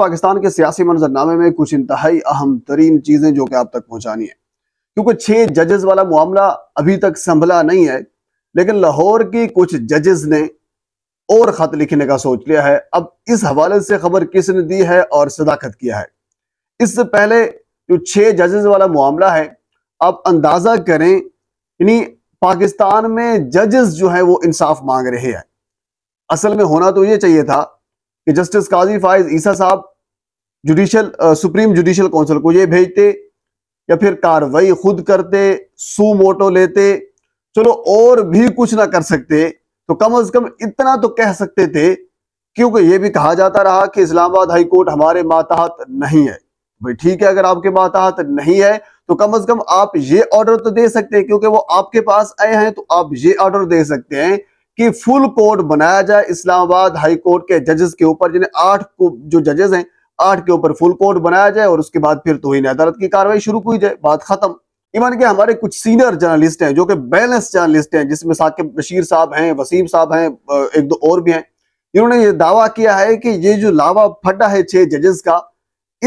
पाकिस्तान के सियासी मंजरनामे में कुछ इंतहाई अहम तरीन चीज़ें जो कि आप तक पहुंचानी है क्योंकि छह जजेस वाला मामला अभी तक संभला नहीं है लेकिन लाहौर के कुछ जजेस ने और खत लिखने का सोच लिया है अब इस हवाले से खबर किसने दी है और सदाकत किया है इससे पहले जो छह जजेस वाला मामला है आप अंदाज़ा करें यानी पाकिस्तान में जजेस जो है वो इंसाफ मांग रहे हैं असल में होना तो ये चाहिए था कि जस्टिस काजी फायज ईसा साहब जुडिशल सुप्रीम जुडिशल काउंसिल को ये भेजते या फिर कार्रवाई खुद करते सू मोटो लेते चलो और भी कुछ ना कर सकते तो कम अज कम इतना तो कह सकते थे क्योंकि ये भी कहा जाता रहा कि इस्लामाबाद हाईकोर्ट हमारे माताहत नहीं है भाई ठीक है अगर आपके माताहत नहीं है तो कम से कम आप ये ऑर्डर तो दे सकते हैं क्योंकि वो आपके पास आए हैं तो आप ये ऑर्डर दे सकते हैं कि फुल कोर्ट बनाया जाए इस्लामाबाद हाई कोर्ट के जजेस के ऊपर जिन्हें आठ जो जजेस हैं आठ के ऊपर फुल कोर्ट बनाया जाए और उसके बाद फिर तो तोहिन अदालत की कार्रवाई शुरू की जाए बात खत्म इवन के हमारे कुछ सीनियर जर्नलिस्ट हैं जो कि बैलेंस जर्नलिस्ट हैं जिसमें साकिब बशीर साहब हैं वसीम साहब हैं एक दो और भी हैं इन्होंने ये दावा किया है कि ये जो लावा फटा है छह जजेस का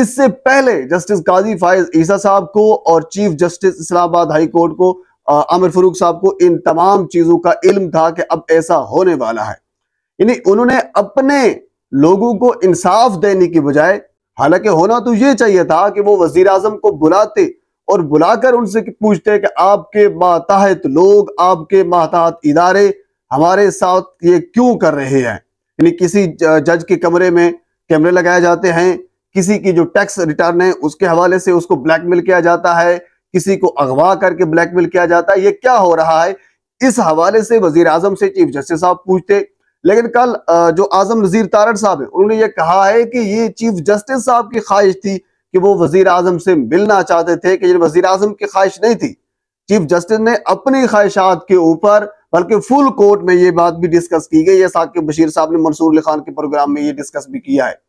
इससे पहले जस्टिस काजी फायज ईसा साहब को और chief justice Islamabad high court को आमिर फरूक साहब को इन तमाम चीजों का इल्म था कि अब ऐसा होने वाला है यानी उन्होंने अपने लोगों को इंसाफ देने की बजाय हालांकि होना तो ये चाहिए था कि वो वजीर आजम को बुलाते और बुलाकर उनसे पूछते कि आपके माताहत लोग आपके माताहत इदारे हमारे साथ ये क्यों कर रहे हैं यानी किसी जज के कमरे में कैमरे लगाए जाते हैं किसी की जो टैक्स रिटर्न है उसके हवाले से उसको ब्लैकमेल किया जाता है किसी को अगवा करके ब्लैकमेल किया जाता है ये क्या हो रहा है इस हवाले से वजीर आजम से चीफ जस्टिस साहब पूछते लेकिन कल जो आजम नजीर तारड़ साहब है उन्होंने ये कहा है कि ये चीफ जस्टिस साहब की ख्वाहिश थी कि वो वजीर आजम से मिलना चाहते थे कि वजीर आजम की ख्वाहिश नहीं थी चीफ जस्टिस ने अपनी ख्वाहिशात के ऊपर बल्कि फुल कोर्ट में ये बात भी डिस्कस की गई है साकिब बशीर साहब ने मंसूर अली खान के प्रोग्राम में ये डिस्कस भी किया है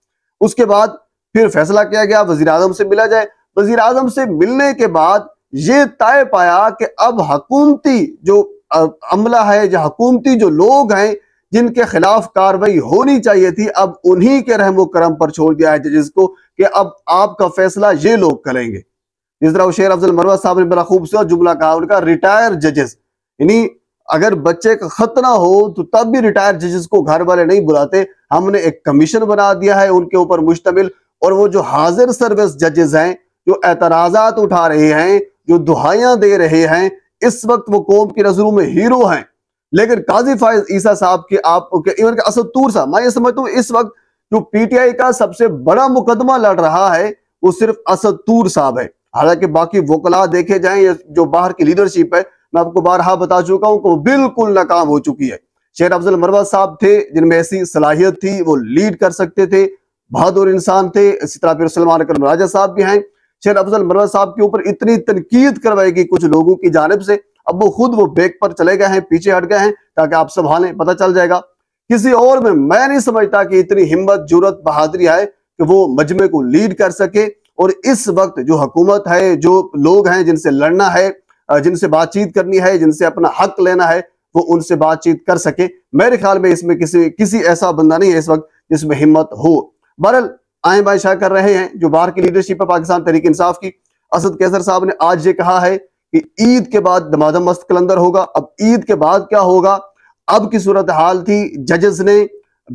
उसके बाद फिर फैसला किया गया वजीर आजम से मिला जाए वजीर आजम से मिलने के बाद ये तय पाया कि अब हकूमती जो अमला है या हकूमती जो लोग हैं जिनके खिलाफ कार्रवाई होनी चाहिए थी अब उन्हीं के रहम करम पर छोड़ दिया है जजेस को कि अब आपका फैसला ये लोग करेंगे जिस तरह शेर अफजल मरवा साहब ने बड़ा खूबसूरत जुमला कहा उनका रिटायर जजेस यानी अगर बच्चे का खतना हो तो तब भी रिटायर जजेस को घर वाले नहीं बुलाते हमने एक कमीशन बना दिया है उनके ऊपर मुश्तमिल और वो जो हाजिर सर्विस जजेस हैं जो एतराजात उठा रहे हैं जो दुहाइयां दे रहे हैं इस वक्त वो कौम की नजरों में हीरो हैं लेकिन काजी फायज ईसा साहब के आप इवन के असदूर साहब मैं ये समझता हूँ इस वक्त जो पीटीआई का सबसे बड़ा मुकदमा लड़ रहा है वो सिर्फ असदूर साहब है हालांकि बाकी वकला देखे जाए जो बाहर की लीडरशिप है मैं आपको बारहा बता चुका हूँ बिल्कुल नाकाम हो चुकी है शेर अफजल मरवा साहब थे जिनमें ऐसी सलाहियत थी वो लीड कर सकते थे बहादुर इंसान थे इसी तरह फिर सलमान अकरम राजा साहब भी हैं शेर अफजल मरवा साहब के ऊपर इतनी तनकीद करवाएगी कुछ लोगों की जानब से अब वो खुद वो बेग पर चले गए हैं पीछे हट गए हैं ताकि आप संभालें पता चल जाएगा किसी और में मैं नहीं समझता कि इतनी हिम्मत जरूरत बहादुरी है कि वो मजमे को लीड कर सके और इस वक्त जो हुकूमत है जो लोग हैं जिनसे लड़ना है जिनसे बातचीत करनी है जिनसे अपना हक लेना है वो उनसे बातचीत कर सके मेरे ख्याल में इसमें किसी किसी ऐसा बंदा नहीं है इस वक्त जिसमें हिम्मत हो बहरल आए बाय शाह कर रहे हैं जो बाहर की लीडरशिप है पाकिस्तान तरीके इंसाफ की असद कैसर साहब ने आज ये कहा है कि ईद के बाद दमादम मस्त कलंदर होगा अब ईद के बाद क्या होगा अब की सूरत हाल थी जजेस ने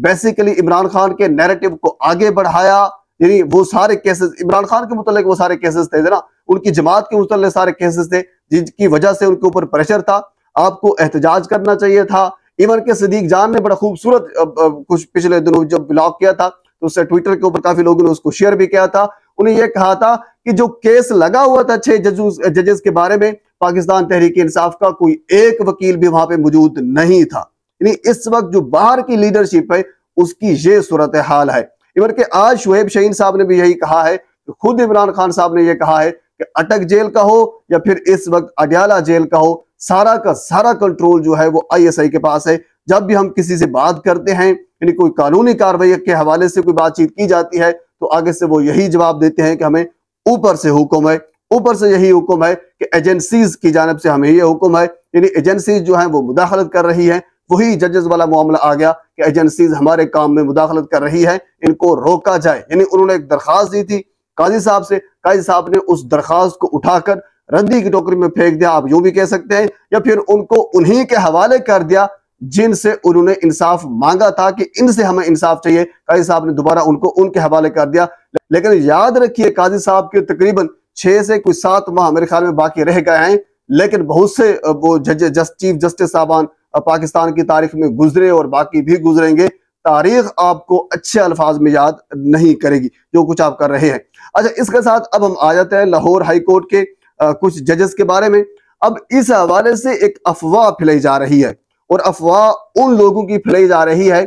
बेसिकली इमरान खान के नैरेटिव को आगे बढ़ाया यानी वो सारे केसेस इमरान खान के मुतल वो सारे केसेस थे ना उनकी जमात के मुतल सारे केसेस थे जिनकी वजह से उनके ऊपर प्रेशर था आपको एहतजाज करना चाहिए था इवन के सदीक जान ने बड़ा खूबसूरत कुछ पिछले दिनों जब ब्लॉक किया था तो उससे ट्विटर के ऊपर काफी लोगों ने उसको शेयर भी किया था उन्हें यह कहा था कि जो केस लगा हुआ था छह जजेस के बारे में पाकिस्तान तहरीक इंसाफ का कोई एक वकील भी वहां पर मौजूद नहीं था यानी इस वक्त जो बाहर की लीडरशिप है उसकी ये सूरत हाल है इवन के आज शुहेब शहीन साहब ने भी यही कहा है खुद इमरान खान साहब ने यह कहा है कि अटक जेल का हो या फिर इस वक्त अडियाला जेल का हो सारा का सारा कंट्रोल जो है वो आईएसआई के पास है जब भी हम किसी से बात करते हैं यानी कोई कानूनी कार्रवाई के हवाले से कोई बातचीत की जाती है तो आगे से वो यही जवाब देते हैं कि हमें ऊपर से हुक्म है ऊपर से यही हुक्म है कि एजेंसीज की जानब से हमें ये हुक्म है यानी एजेंसीज जो है वो मुदाखलत कर रही है वही जजेस वाला मामला आ गया कि एजेंसीज हमारे काम में मुदाखलत कर रही है इनको रोका जाए यानी उन्होंने एक दरखास्त दी थी काजी साहब से काजी साहब ने उस दरखास्त को उठाकर रद्दी की टोकरी में फेंक दिया आप यूं भी कह सकते हैं या फिर उनको उन्हीं के हवाले कर दिया जिनसे उन्होंने इंसाफ मांगा था कि इनसे हमें इंसाफ चाहिए काजी साहब ने दोबारा उनको उनके हवाले कर दिया लेकिन याद रखिए काजी साहब के तकरीबन छह से कुछ सात माह मेरे ख्याल में बाकी रह गए हैं लेकिन बहुत से वो जज जस, चीफ जस्टिस साहबान पाकिस्तान की तारीख में गुजरे और बाकी भी गुजरेंगे तारीख आपको अच्छे अल्फाज में याद नहीं करेगी जो कुछ आप कर रहे हैं अच्छा इसके साथ अब हम आ जाते हैं लाहौर हाई कोर्ट के आ, कुछ जजेस के बारे में अब इस हवाले से एक अफवाह फैलाई जा रही है और अफवाह उन लोगों की फैलाई जा रही है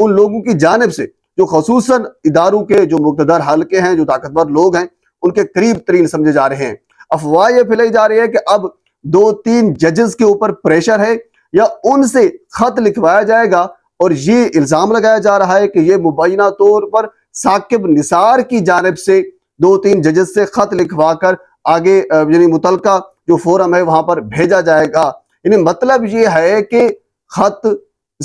उन लोगों की जानब से जो खसूस इदारों के जो मुकतदर हल्के हैं जो ताकतवर लोग हैं उनके करीब तरीन समझे जा रहे हैं अफवाह यह फैलाई जा रही है कि अब दो तीन जजेस के ऊपर प्रेशर है या उनसे खत लिखवाया जाएगा और ये इल्जाम लगाया जा रहा है कि ये मुबैना तौर पर साकिब निसार की जानब से दो तीन जजेस से खत लिखवा कर आगे यानी मुतलका जो फोरम है वहां पर भेजा जाएगा यानी मतलब ये है कि खत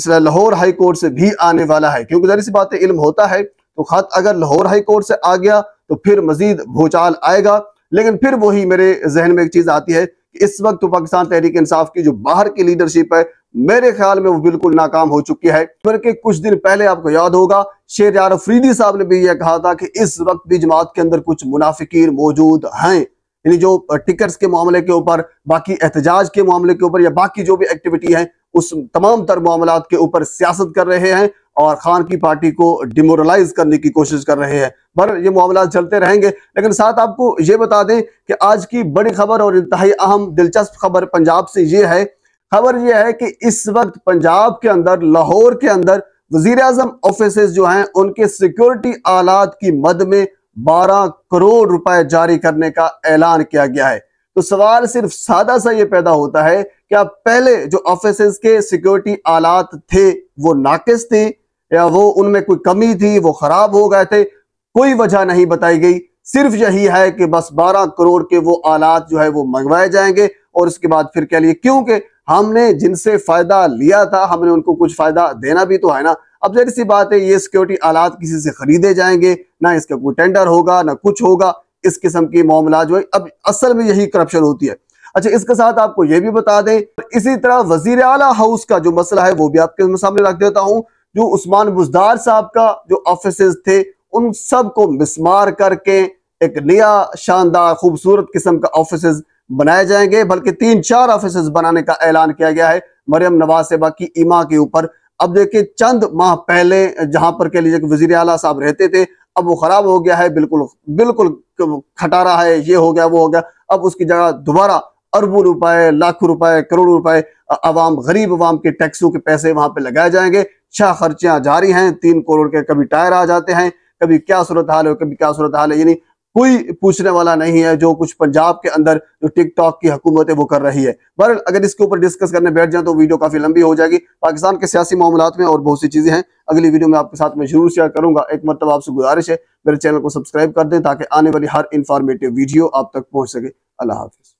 लाहौर हाई कोर्ट से भी आने वाला है क्योंकि जरिए सी बात है इल्म होता है तो खत अगर लाहौर हाई कोर्ट से आ गया तो फिर मजीद भूचाल आएगा लेकिन फिर वही मेरे जहन में एक चीज आती है कि इस वक्त तो पाकिस्तान तहरीक इंसाफ की जो बाहर की लीडरशिप है मेरे ख्याल में वो बिल्कुल नाकाम हो चुकी है बल्कि कुछ दिन पहले आपको याद होगा शेर यार फ्रीदी साहब ने भी यह कहा था कि इस वक्त भी जमात के अंदर कुछ मुनाफिकीर मौजूद हैं यानी जो टिकट्स के मामले के ऊपर बाकी एहतजाज के मामले के ऊपर या बाकी जो भी एक्टिविटी है उस तमाम तर मामला के ऊपर सियासत कर रहे हैं और खान की पार्टी को डिमोरलाइज करने की कोशिश कर रहे हैं बर ये मामला चलते रहेंगे लेकिन साथ आपको ये बता दें कि आज की बड़ी खबर और इंतहाई अहम दिलचस्प खबर पंजाब से ये है खबर यह है कि इस वक्त पंजाब के अंदर लाहौर के अंदर वजीर अजम ऑफिस जो हैं उनके सिक्योरिटी आलात की मद में 12 करोड़ रुपए जारी करने का ऐलान किया गया है तो सवाल सिर्फ सादा सा ये पैदा होता है कि आप पहले जो ऑफिस के सिक्योरिटी आलात थे वो नाकस थे या वो उनमें कोई कमी थी वो खराब हो गए थे कोई वजह नहीं बताई गई सिर्फ यही है कि बस 12 करोड़ के वो आलात जो है वो मंगवाए जाएंगे और उसके बाद फिर क्या लिए क्योंकि हमने जिनसे फायदा लिया था हमने उनको कुछ फायदा देना भी तो है ना अब जैसी सी बात है ये सिक्योरिटी आलात किसी से खरीदे जाएंगे ना इसका कोई टेंडर होगा ना कुछ होगा इस किस्म के मामला जो है अब असल में यही करप्शन होती है अच्छा इसके साथ आपको यह भी बता दें इसी तरह वजीर आला हाउस का जो मसला है वो भी आपके सामने रख देता हूं जो उस्मान बुजदार साहब का जो ऑफिस थे उन सब को मिसमार करके एक नया शानदार खूबसूरत किस्म का ऑफिस बनाए जाएंगे बल्कि तीन चार ऑफिस बनाने का ऐलान किया गया है मरियम नवाज सेबा की ईमा के ऊपर अब देखिए चंद माह पहले जहां पर कह लीजिए वजीर अला साहब रहते थे अब वो खराब हो गया है बिल्कुल बिल्कुल खटारा है ये हो गया वो हो गया अब उसकी जगह दोबारा अरबों रुपए लाखों रुपए करोड़ों रुपए अवाम गरीब अवाम के टैक्सों के पैसे वहां पर लगाए जाएंगे छह खर्चियां जारी हैं तीन करोड़ के कभी टायर आ जाते हैं कभी क्या सूरत हाल है कभी क्या सूरत हाल है यानी कोई पूछने वाला नहीं है जो कुछ पंजाब के अंदर जो टिकटॉक की हुकूमत है वो कर रही है पर अगर इसके ऊपर डिस्कस करने बैठ जाए तो वीडियो काफी लंबी हो जाएगी पाकिस्तान के सियासी मामला में और बहुत सी चीजें हैं अगली वीडियो में आपके साथ मैं जरूर शेयर करूंगा एक मतलब आपसे गुजारिश है मेरे चैनल को सब्सक्राइब कर दें ताकि आने वाली हर इंफॉर्मेटिव वीडियो आप तक पहुंच सके अल्लाह हाफिज